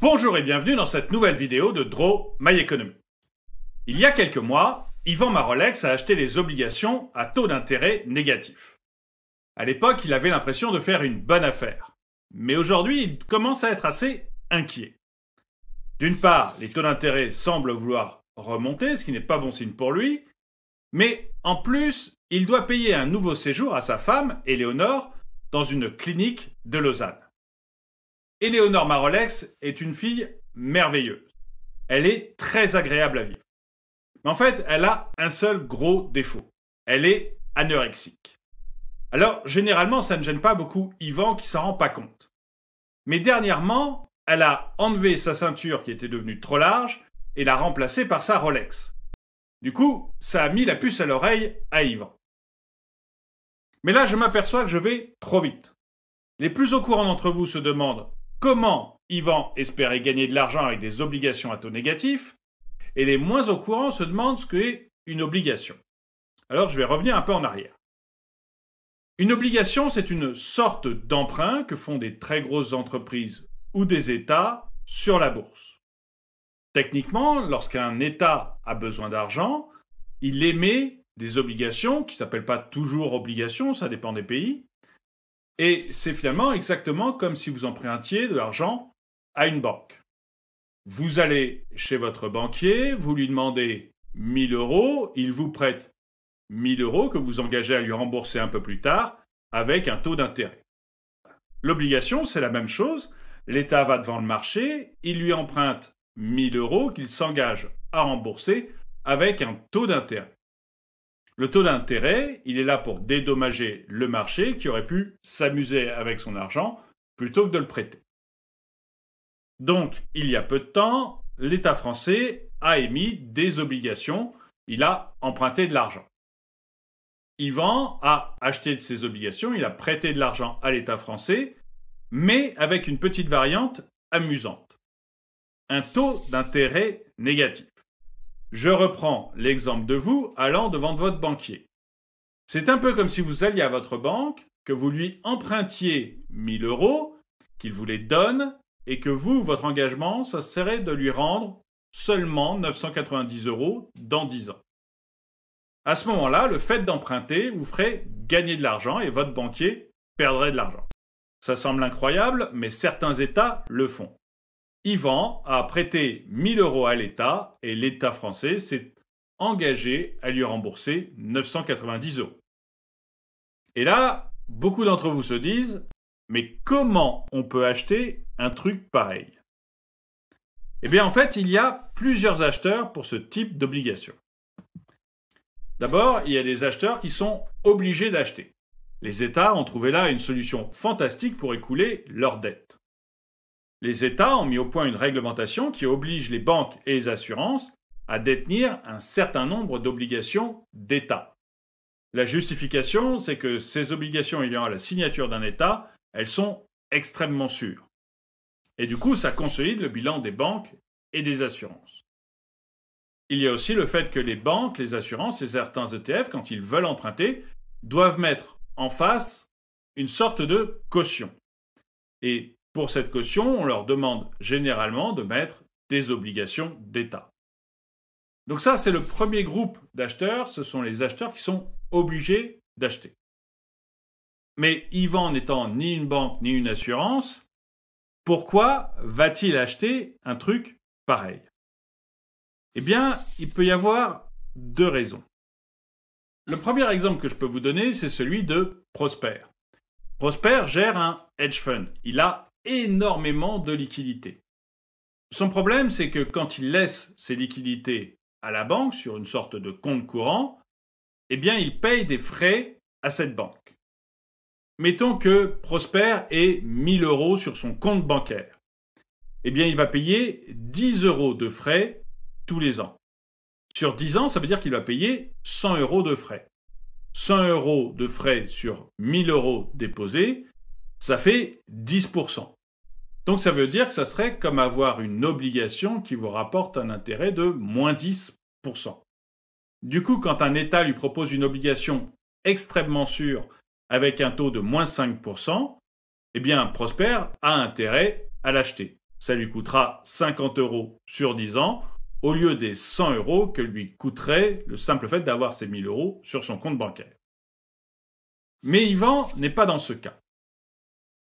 Bonjour et bienvenue dans cette nouvelle vidéo de Draw My Economy. Il y a quelques mois, Yvan Marolex a acheté des obligations à taux d'intérêt négatif. À l'époque, il avait l'impression de faire une bonne affaire. Mais aujourd'hui, il commence à être assez inquiet. D'une part, les taux d'intérêt semblent vouloir remonter, ce qui n'est pas bon signe pour lui. Mais en plus, il doit payer un nouveau séjour à sa femme, Éléonore, dans une clinique de Lausanne. Éléonore Marolex est une fille merveilleuse. Elle est très agréable à vivre. Mais en fait, elle a un seul gros défaut. Elle est anorexique. Alors, généralement, ça ne gêne pas beaucoup Yvan qui s'en rend pas compte. Mais dernièrement, elle a enlevé sa ceinture qui était devenue trop large et l'a remplacée par sa Rolex. Du coup, ça a mis la puce à l'oreille à Yvan. Mais là, je m'aperçois que je vais trop vite. Les plus au courant d'entre vous se demandent comment Yvan espérait gagner de l'argent avec des obligations à taux négatif, et les moins au courant se demandent ce qu'est une obligation. Alors je vais revenir un peu en arrière. Une obligation, c'est une sorte d'emprunt que font des très grosses entreprises ou des États sur la bourse. Techniquement, lorsqu'un État a besoin d'argent, il émet des obligations, qui ne s'appellent pas toujours obligations, ça dépend des pays, et c'est finalement exactement comme si vous empruntiez de l'argent à une banque. Vous allez chez votre banquier, vous lui demandez 1000 euros, il vous prête 1000 euros que vous engagez à lui rembourser un peu plus tard avec un taux d'intérêt. L'obligation, c'est la même chose. L'État va devant le marché, il lui emprunte 1000 euros qu'il s'engage à rembourser avec un taux d'intérêt. Le taux d'intérêt, il est là pour dédommager le marché qui aurait pu s'amuser avec son argent plutôt que de le prêter. Donc, il y a peu de temps, l'État français a émis des obligations, il a emprunté de l'argent. Yvan a acheté de ses obligations, il a prêté de l'argent à l'État français, mais avec une petite variante amusante. Un taux d'intérêt négatif. Je reprends l'exemple de vous allant devant votre banquier. C'est un peu comme si vous alliez à votre banque, que vous lui empruntiez 1000 euros, qu'il vous les donne, et que vous, votre engagement, ça serait de lui rendre seulement 990 euros dans 10 ans. À ce moment-là, le fait d'emprunter vous ferait gagner de l'argent et votre banquier perdrait de l'argent. Ça semble incroyable, mais certains États le font. Yvan a prêté 1000 euros à l'État et l'État français s'est engagé à lui rembourser 990 euros. Et là, beaucoup d'entre vous se disent, mais comment on peut acheter un truc pareil Eh bien en fait, il y a plusieurs acheteurs pour ce type d'obligation. D'abord, il y a des acheteurs qui sont obligés d'acheter. Les États ont trouvé là une solution fantastique pour écouler leurs dettes. Les États ont mis au point une réglementation qui oblige les banques et les assurances à détenir un certain nombre d'obligations d'État. La justification, c'est que ces obligations ayant à la signature d'un État, elles sont extrêmement sûres. Et du coup, ça consolide le bilan des banques et des assurances. Il y a aussi le fait que les banques, les assurances et certains ETF, quand ils veulent emprunter, doivent mettre en face une sorte de caution. Et pour cette caution, on leur demande généralement de mettre des obligations d'État. Donc ça, c'est le premier groupe d'acheteurs, ce sont les acheteurs qui sont obligés d'acheter. Mais Ivan n'étant ni une banque ni une assurance, pourquoi va-t-il acheter un truc pareil Eh bien, il peut y avoir deux raisons. Le premier exemple que je peux vous donner, c'est celui de Prosper. Prosper gère un hedge fund. Il a énormément de liquidités. Son problème, c'est que quand il laisse ses liquidités à la banque sur une sorte de compte courant, eh bien, il paye des frais à cette banque. Mettons que Prosper ait 1000 euros sur son compte bancaire. Eh bien, il va payer 10 euros de frais tous les ans. Sur 10 ans, ça veut dire qu'il va payer 100 euros de frais. 100 euros de frais sur 1000 euros déposés, ça fait 10%. Donc ça veut dire que ça serait comme avoir une obligation qui vous rapporte un intérêt de moins 10%. Du coup, quand un État lui propose une obligation extrêmement sûre avec un taux de moins 5%, eh bien Prosper a intérêt à l'acheter. Ça lui coûtera 50 euros sur 10 ans au lieu des 100 euros que lui coûterait le simple fait d'avoir ces 1000 euros sur son compte bancaire. Mais Yvan n'est pas dans ce cas.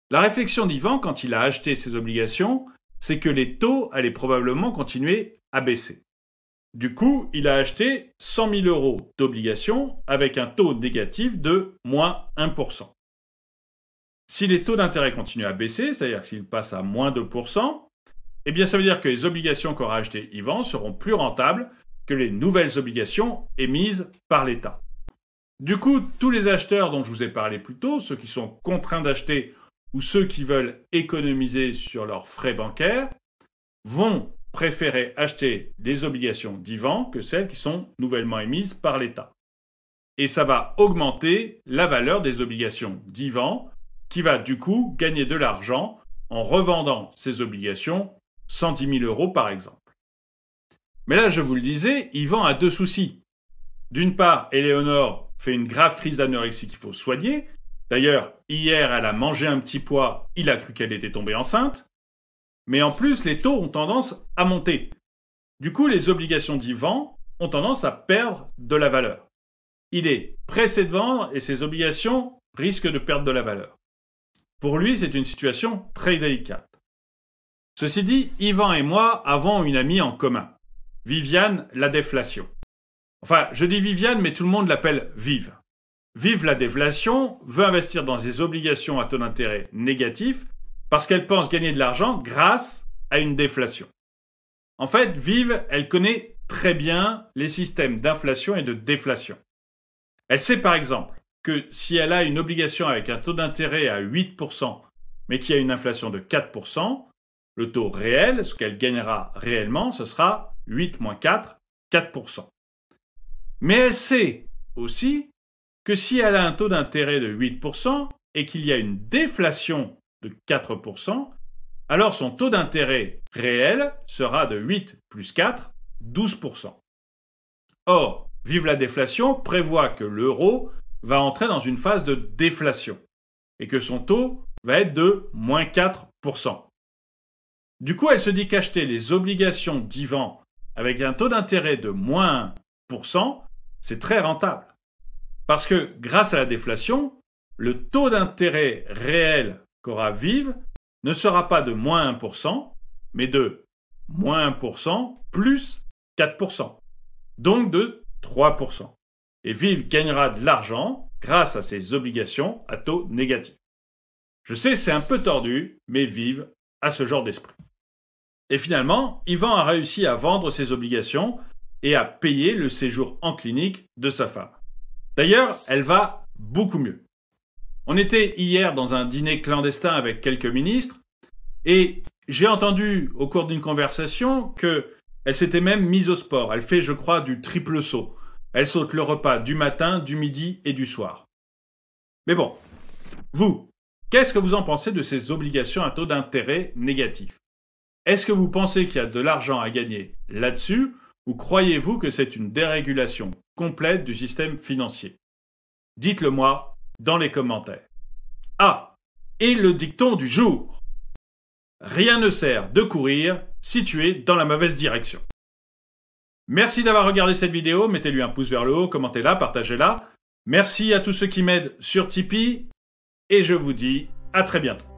La réflexion d'Ivan quand il a acheté ses obligations, c'est que les taux allaient probablement continuer à baisser. Du coup, il a acheté 100 000 euros d'obligations avec un taux négatif de moins 1%. Si les taux d'intérêt continuent à baisser, c'est-à-dire s'ils passent à moins 2%, eh bien ça veut dire que les obligations qu'aura achetées Ivan seront plus rentables que les nouvelles obligations émises par l'État. Du coup, tous les acheteurs dont je vous ai parlé plus tôt, ceux qui sont contraints d'acheter ou ceux qui veulent économiser sur leurs frais bancaires vont préférer acheter des obligations d'Ivan que celles qui sont nouvellement émises par l'État. Et ça va augmenter la valeur des obligations d'Ivan qui va du coup gagner de l'argent en revendant ces obligations 110 000 euros par exemple. Mais là, je vous le disais, Ivan a deux soucis. D'une part, Éléonore fait une grave crise d'anorexie qu'il faut soigner, D'ailleurs, hier, elle a mangé un petit poids, il a cru qu'elle était tombée enceinte. Mais en plus, les taux ont tendance à monter. Du coup, les obligations d'Ivan ont tendance à perdre de la valeur. Il est pressé de vendre et ses obligations risquent de perdre de la valeur. Pour lui, c'est une situation très délicate. Ceci dit, Ivan et moi avons une amie en commun. Viviane, la déflation. Enfin, je dis Viviane, mais tout le monde l'appelle Vive vive la déflation, veut investir dans des obligations à taux d'intérêt négatif parce qu'elle pense gagner de l'argent grâce à une déflation. En fait, Vive, elle connaît très bien les systèmes d'inflation et de déflation. Elle sait par exemple que si elle a une obligation avec un taux d'intérêt à 8%, mais qui a une inflation de 4%, le taux réel, ce qu'elle gagnera réellement, ce sera 8 moins 4, 4%. Mais elle sait aussi que si elle a un taux d'intérêt de 8% et qu'il y a une déflation de 4%, alors son taux d'intérêt réel sera de 8 plus 4, 12%. Or, Vive la déflation prévoit que l'euro va entrer dans une phase de déflation et que son taux va être de moins 4%. Du coup, elle se dit qu'acheter les obligations d'Ivan avec un taux d'intérêt de moins 1%, c'est très rentable. Parce que grâce à la déflation, le taux d'intérêt réel qu'aura Vive ne sera pas de moins 1%, mais de moins 1% plus 4%, donc de 3%. Et Vive gagnera de l'argent grâce à ses obligations à taux négatif. Je sais, c'est un peu tordu, mais Vive a ce genre d'esprit. Et finalement, Yvan a réussi à vendre ses obligations et à payer le séjour en clinique de sa femme. D'ailleurs, elle va beaucoup mieux. On était hier dans un dîner clandestin avec quelques ministres et j'ai entendu au cours d'une conversation que elle s'était même mise au sport. Elle fait, je crois, du triple saut. Elle saute le repas du matin, du midi et du soir. Mais bon, vous, qu'est-ce que vous en pensez de ces obligations à taux d'intérêt négatif Est-ce que vous pensez qu'il y a de l'argent à gagner là-dessus ou croyez-vous que c'est une dérégulation complète du système financier Dites-le moi dans les commentaires. Ah Et le dicton du jour Rien ne sert de courir si tu es dans la mauvaise direction. Merci d'avoir regardé cette vidéo, mettez-lui un pouce vers le haut, commentez-la, partagez-la. Merci à tous ceux qui m'aident sur Tipeee et je vous dis à très bientôt.